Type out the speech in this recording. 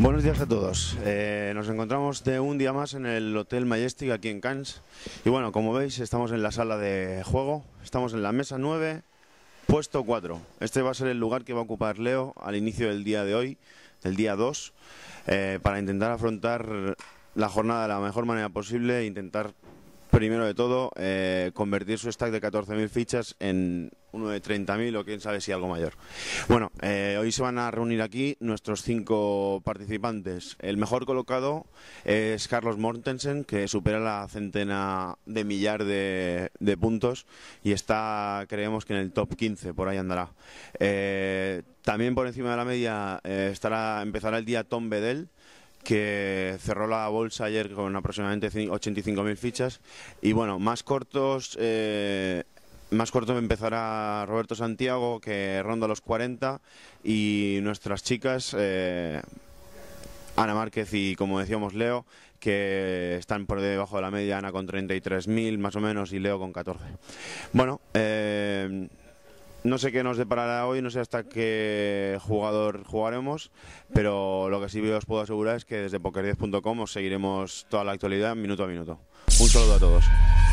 Buenos días a todos. Eh, nos encontramos de un día más en el Hotel Majestic aquí en Cannes. Y bueno, como veis, estamos en la sala de juego. Estamos en la mesa 9, puesto 4. Este va a ser el lugar que va a ocupar Leo al inicio del día de hoy, del día 2, eh, para intentar afrontar la jornada de la mejor manera posible e intentar primero de todo, eh, convertir su stack de 14.000 fichas en uno de 30.000 o quién sabe si algo mayor. Bueno, eh, hoy se van a reunir aquí nuestros cinco participantes. El mejor colocado es Carlos Mortensen, que supera la centena de millar de, puntos y está, creemos que en el top 15, por ahí andará. Eh, también por encima de la media estará, empezará el día Tom Bedell, que cerró la bolsa ayer con aproximadamente 85.000 fichas. Y bueno, más cortos, eh, más corto empezará Roberto Santiago, que ronda los 40, y nuestras chicas, eh, Ana Márquez y, como decíamos, Leo, que están por debajo de la media, Ana con 33.000 más o menos, y Leo con 14. Bueno, eh, no sé qué nos deparará hoy, no sé hasta qué jugador jugaremos, pero lo que sí os puedo asegurar es que desde poker10.com os seguiremos toda la actualidad minuto a minuto. Un saludo a todos.